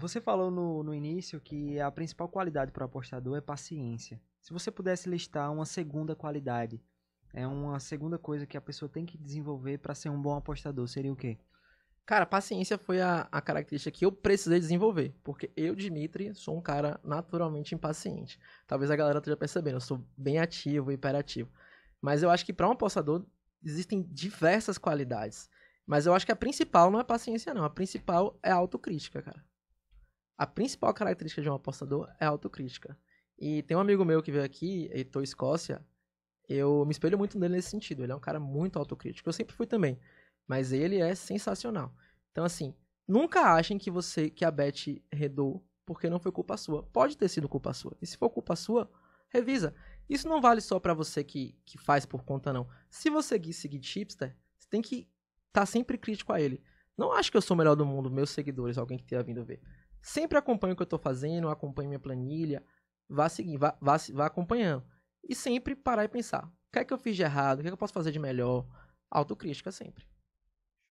Você falou no, no início que a principal qualidade para o apostador é paciência. Se você pudesse listar uma segunda qualidade, é uma segunda coisa que a pessoa tem que desenvolver para ser um bom apostador, seria o quê? Cara, paciência foi a, a, característica que eu precisei desenvolver, porque eu, Dimitri, sou um cara naturalmente impaciente. Talvez a galera esteja percebendo, eu sou bem ativo, hiperativo. Mas eu acho que para um apostador existem diversas qualidades. Mas eu acho que a principal não é paciência, não. A principal é a autocrítica, cara a principal característica de um apostador é a autocrítica. E tem um amigo meu que veio aqui, Heitor Escócia, eu me espelho muito nele nesse sentido. Ele é um cara muito autocrítico. Eu sempre fui também. Mas ele é sensacional. Então, assim, nunca achem que você, que a Beth redou porque não foi culpa sua. Pode ter sido culpa sua. E se for culpa sua, revisa. Isso não vale só para você que, que faz por conta, não. Se você seguir Chipster, você tem que estar tá sempre crítico a ele. Não acho que eu sou o melhor do mundo, meus seguidores, alguém que tenha vindo ver. Sempre acompanhe o que eu estou fazendo, acompanhe minha planilha, vá seguindo, vá, vá, vá acompanhando. E sempre parar e pensar: o que é que eu fiz de errado? O que, é que eu posso fazer de melhor? Autocrítica sempre.